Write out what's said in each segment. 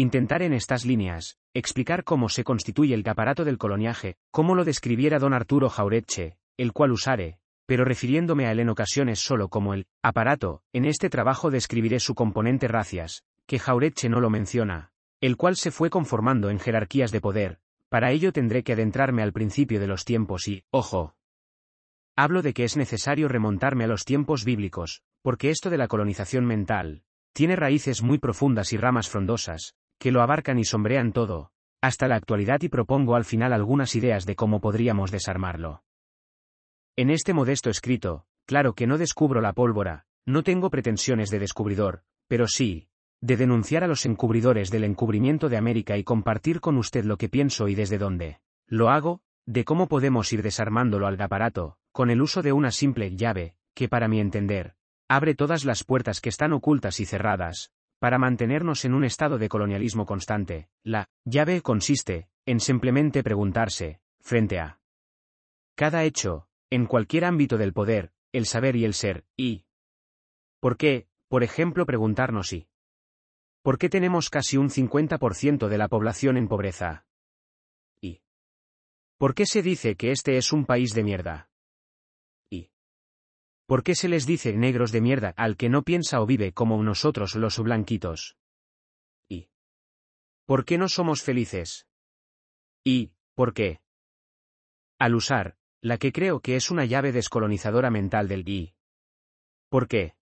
Intentar en estas líneas, explicar cómo se constituye el aparato del coloniaje, cómo lo describiera don Arturo Jaureche, el cual usaré, pero refiriéndome a él en ocasiones solo como el aparato, en este trabajo describiré su componente racias, que Jaureche no lo menciona, el cual se fue conformando en jerarquías de poder, para ello tendré que adentrarme al principio de los tiempos y, ojo, hablo de que es necesario remontarme a los tiempos bíblicos, porque esto de la colonización mental, tiene raíces muy profundas y ramas frondosas, que lo abarcan y sombrean todo, hasta la actualidad y propongo al final algunas ideas de cómo podríamos desarmarlo. En este modesto escrito, claro que no descubro la pólvora, no tengo pretensiones de descubridor, pero sí, de denunciar a los encubridores del encubrimiento de América y compartir con usted lo que pienso y desde dónde. Lo hago, de cómo podemos ir desarmándolo al aparato, con el uso de una simple llave, que para mi entender, abre todas las puertas que están ocultas y cerradas, para mantenernos en un estado de colonialismo constante, la llave consiste en simplemente preguntarse, frente a cada hecho, en cualquier ámbito del poder, el saber y el ser, y ¿por qué, por ejemplo, preguntarnos si ¿por qué tenemos casi un 50% de la población en pobreza? ¿Y por qué se dice que este es un país de mierda? ¿Por qué se les dice negros de mierda al que no piensa o vive como nosotros los blanquitos? ¿Y por qué no somos felices? ¿Y por qué? Al usar, la que creo que es una llave descolonizadora mental del gui. ¿Por qué?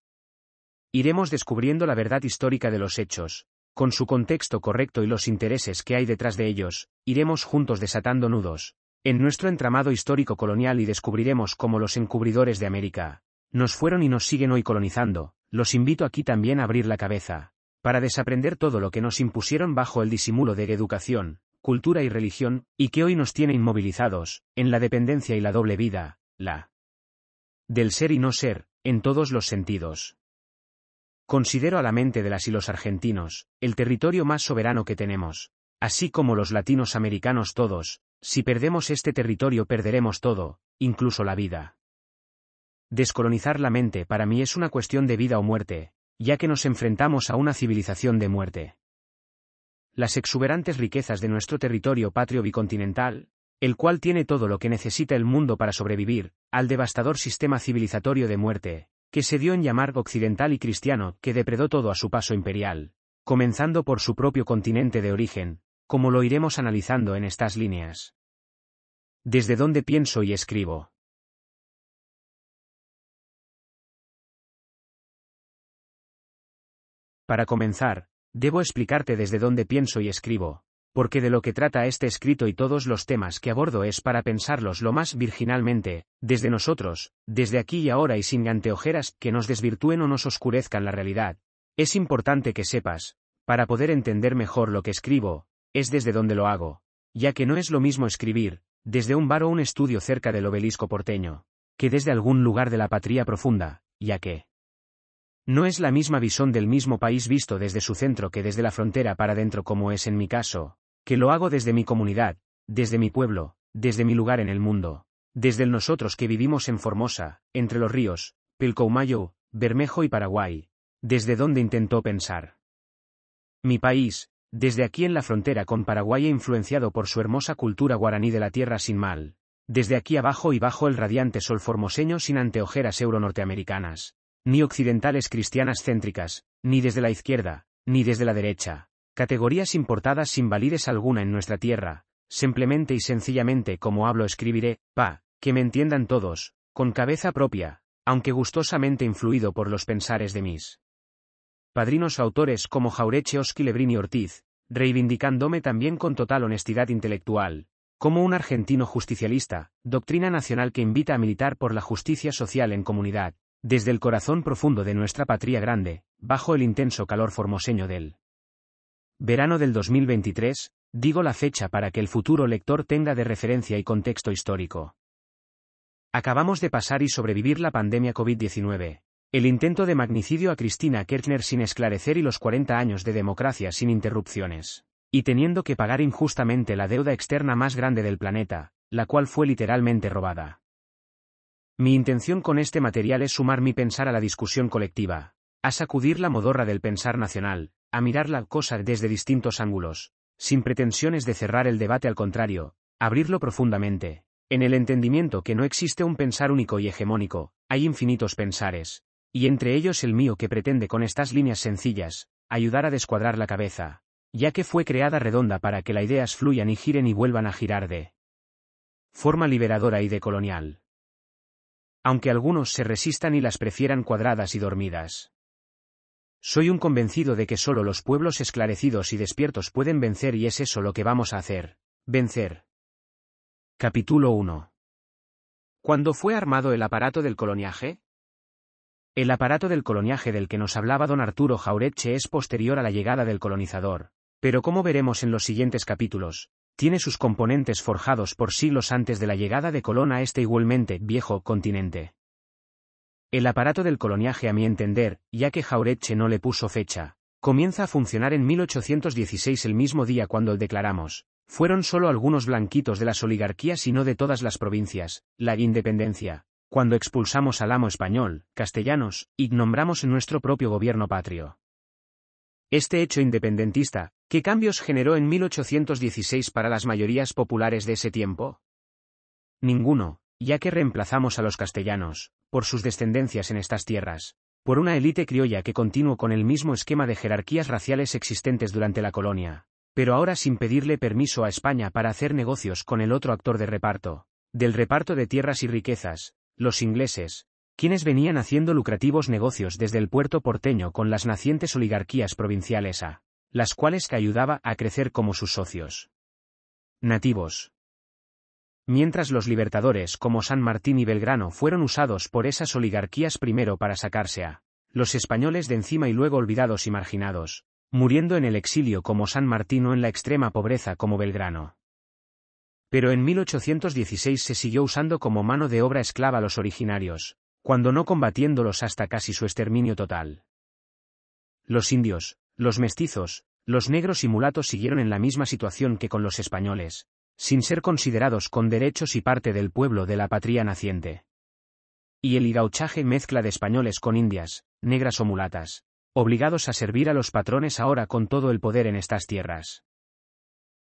Iremos descubriendo la verdad histórica de los hechos, con su contexto correcto y los intereses que hay detrás de ellos, iremos juntos desatando nudos, en nuestro entramado histórico colonial y descubriremos cómo los encubridores de América nos fueron y nos siguen hoy colonizando, los invito aquí también a abrir la cabeza, para desaprender todo lo que nos impusieron bajo el disimulo de educación, cultura y religión, y que hoy nos tiene inmovilizados, en la dependencia y la doble vida, la del ser y no ser, en todos los sentidos. Considero a la mente de las y los argentinos, el territorio más soberano que tenemos, así como los latinos americanos todos, si perdemos este territorio perderemos todo, incluso la vida. Descolonizar la mente para mí es una cuestión de vida o muerte, ya que nos enfrentamos a una civilización de muerte. Las exuberantes riquezas de nuestro territorio patrio bicontinental, el cual tiene todo lo que necesita el mundo para sobrevivir, al devastador sistema civilizatorio de muerte, que se dio en llamar occidental y cristiano, que depredó todo a su paso imperial, comenzando por su propio continente de origen, como lo iremos analizando en estas líneas. Desde donde pienso y escribo. Para comenzar, debo explicarte desde dónde pienso y escribo, porque de lo que trata este escrito y todos los temas que abordo es para pensarlos lo más virginalmente, desde nosotros, desde aquí y ahora y sin anteojeras que nos desvirtúen o nos oscurezcan la realidad. Es importante que sepas, para poder entender mejor lo que escribo, es desde donde lo hago, ya que no es lo mismo escribir, desde un bar o un estudio cerca del obelisco porteño, que desde algún lugar de la patria profunda, ya que, no es la misma visión del mismo país visto desde su centro que desde la frontera para adentro como es en mi caso, que lo hago desde mi comunidad, desde mi pueblo, desde mi lugar en el mundo, desde el nosotros que vivimos en Formosa, entre los ríos, Pilcomayo, Bermejo y Paraguay, desde donde intentó pensar. Mi país, desde aquí en la frontera con Paraguay e influenciado por su hermosa cultura guaraní de la tierra sin mal, desde aquí abajo y bajo el radiante sol formoseño sin anteojeras euro-norteamericanas, ni occidentales cristianas céntricas, ni desde la izquierda, ni desde la derecha, categorías importadas sin validez alguna en nuestra tierra, simplemente y sencillamente como hablo escribiré, pa, que me entiendan todos, con cabeza propia, aunque gustosamente influido por los pensares de mis padrinos autores como Jaureche Osquilebrini Lebrini Ortiz, reivindicándome también con total honestidad intelectual, como un argentino justicialista, doctrina nacional que invita a militar por la justicia social en comunidad, desde el corazón profundo de nuestra patria grande, bajo el intenso calor formoseño del verano del 2023, digo la fecha para que el futuro lector tenga de referencia y contexto histórico. Acabamos de pasar y sobrevivir la pandemia COVID-19. El intento de magnicidio a Cristina Kirchner sin esclarecer y los 40 años de democracia sin interrupciones. Y teniendo que pagar injustamente la deuda externa más grande del planeta, la cual fue literalmente robada. Mi intención con este material es sumar mi pensar a la discusión colectiva, a sacudir la modorra del pensar nacional, a mirar la cosa desde distintos ángulos, sin pretensiones de cerrar el debate al contrario, abrirlo profundamente, en el entendimiento que no existe un pensar único y hegemónico, hay infinitos pensares, y entre ellos el mío que pretende con estas líneas sencillas, ayudar a descuadrar la cabeza, ya que fue creada redonda para que las ideas fluyan y giren y vuelvan a girar de forma liberadora y decolonial aunque algunos se resistan y las prefieran cuadradas y dormidas. Soy un convencido de que solo los pueblos esclarecidos y despiertos pueden vencer y es eso lo que vamos a hacer. Vencer. Capítulo 1. ¿Cuándo fue armado el aparato del coloniaje? El aparato del coloniaje del que nos hablaba don Arturo Jaureche es posterior a la llegada del colonizador, pero como veremos en los siguientes capítulos, tiene sus componentes forjados por siglos antes de la llegada de Colón a este igualmente viejo continente. El aparato del coloniaje a mi entender, ya que Jauretche no le puso fecha, comienza a funcionar en 1816 el mismo día cuando el declaramos. Fueron solo algunos blanquitos de las oligarquías y no de todas las provincias, la independencia, cuando expulsamos al amo español, castellanos, y nombramos nuestro propio gobierno patrio. Este hecho independentista, ¿Qué cambios generó en 1816 para las mayorías populares de ese tiempo? Ninguno, ya que reemplazamos a los castellanos, por sus descendencias en estas tierras, por una élite criolla que continuó con el mismo esquema de jerarquías raciales existentes durante la colonia, pero ahora sin pedirle permiso a España para hacer negocios con el otro actor de reparto, del reparto de tierras y riquezas, los ingleses, quienes venían haciendo lucrativos negocios desde el puerto porteño con las nacientes oligarquías provinciales a las cuales ayudaba a crecer como sus socios. Nativos. Mientras los libertadores como San Martín y Belgrano fueron usados por esas oligarquías primero para sacarse a los españoles de encima y luego olvidados y marginados, muriendo en el exilio como San Martín o en la extrema pobreza como Belgrano. Pero en 1816 se siguió usando como mano de obra esclava a los originarios, cuando no combatiéndolos hasta casi su exterminio total. Los indios, los mestizos, los negros y mulatos siguieron en la misma situación que con los españoles, sin ser considerados con derechos y parte del pueblo de la patria naciente. Y el igauchaje mezcla de españoles con indias, negras o mulatas, obligados a servir a los patrones ahora con todo el poder en estas tierras.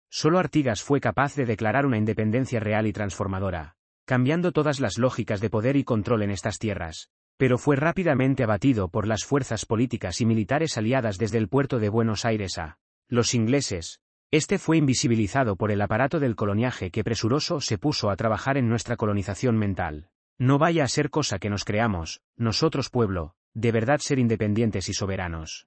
Solo Artigas fue capaz de declarar una independencia real y transformadora, cambiando todas las lógicas de poder y control en estas tierras, pero fue rápidamente abatido por las fuerzas políticas y militares aliadas desde el puerto de Buenos Aires a los ingleses. Este fue invisibilizado por el aparato del coloniaje que presuroso se puso a trabajar en nuestra colonización mental. No vaya a ser cosa que nos creamos, nosotros pueblo, de verdad ser independientes y soberanos.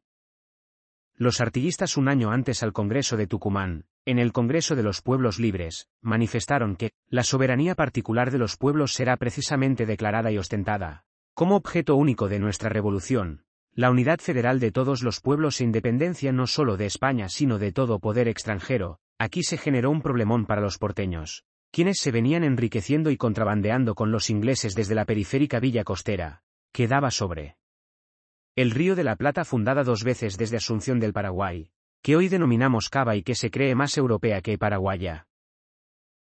Los artiguistas un año antes al Congreso de Tucumán, en el Congreso de los Pueblos Libres, manifestaron que la soberanía particular de los pueblos será precisamente declarada y ostentada, como objeto único de nuestra revolución, la unidad federal de todos los pueblos e independencia no solo de España sino de todo poder extranjero, aquí se generó un problemón para los porteños, quienes se venían enriqueciendo y contrabandeando con los ingleses desde la periférica villa costera, que daba sobre el río de la Plata fundada dos veces desde Asunción del Paraguay, que hoy denominamos Cava y que se cree más europea que paraguaya.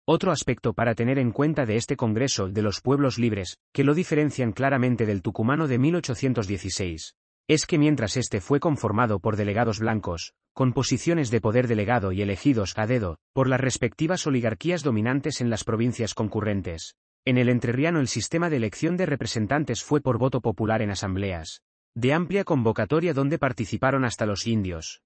Otro aspecto para tener en cuenta de este Congreso de los Pueblos Libres, que lo diferencian claramente del tucumano de 1816, es que mientras este fue conformado por delegados blancos, con posiciones de poder delegado y elegidos a dedo, por las respectivas oligarquías dominantes en las provincias concurrentes, en el entrerriano el sistema de elección de representantes fue por voto popular en asambleas, de amplia convocatoria donde participaron hasta los indios.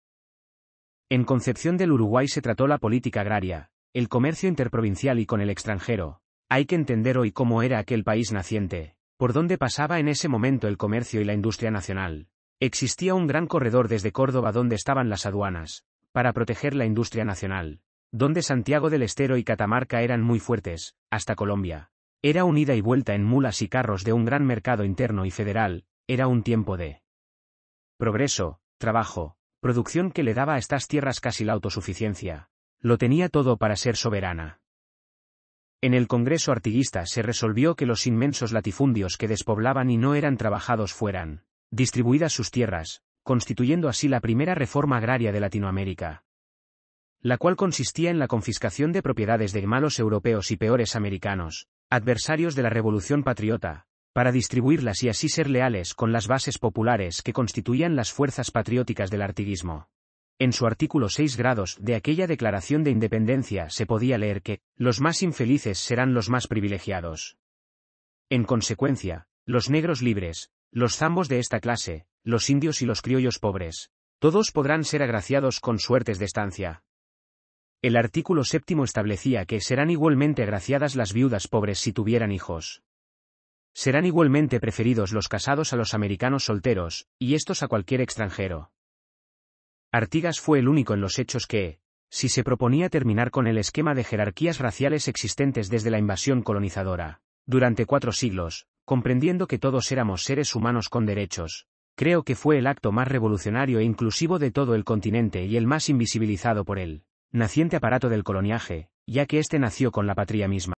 En Concepción del Uruguay se trató la política agraria, el comercio interprovincial y con el extranjero. Hay que entender hoy cómo era aquel país naciente, por dónde pasaba en ese momento el comercio y la industria nacional. Existía un gran corredor desde Córdoba donde estaban las aduanas, para proteger la industria nacional, donde Santiago del Estero y Catamarca eran muy fuertes, hasta Colombia. Era unida y vuelta en mulas y carros de un gran mercado interno y federal, era un tiempo de progreso, trabajo, producción que le daba a estas tierras casi la autosuficiencia. Lo tenía todo para ser soberana. En el Congreso Artiguista se resolvió que los inmensos latifundios que despoblaban y no eran trabajados fueran distribuidas sus tierras, constituyendo así la primera reforma agraria de Latinoamérica. La cual consistía en la confiscación de propiedades de malos europeos y peores americanos, adversarios de la Revolución Patriota, para distribuirlas y así ser leales con las bases populares que constituían las fuerzas patrióticas del artiguismo. En su artículo 6 grados de aquella declaración de independencia se podía leer que, los más infelices serán los más privilegiados. En consecuencia, los negros libres, los zambos de esta clase, los indios y los criollos pobres, todos podrán ser agraciados con suertes de estancia. El artículo séptimo establecía que serán igualmente agraciadas las viudas pobres si tuvieran hijos. Serán igualmente preferidos los casados a los americanos solteros, y estos a cualquier extranjero. Artigas fue el único en los hechos que, si se proponía terminar con el esquema de jerarquías raciales existentes desde la invasión colonizadora, durante cuatro siglos, comprendiendo que todos éramos seres humanos con derechos, creo que fue el acto más revolucionario e inclusivo de todo el continente y el más invisibilizado por el naciente aparato del coloniaje, ya que éste nació con la patria misma.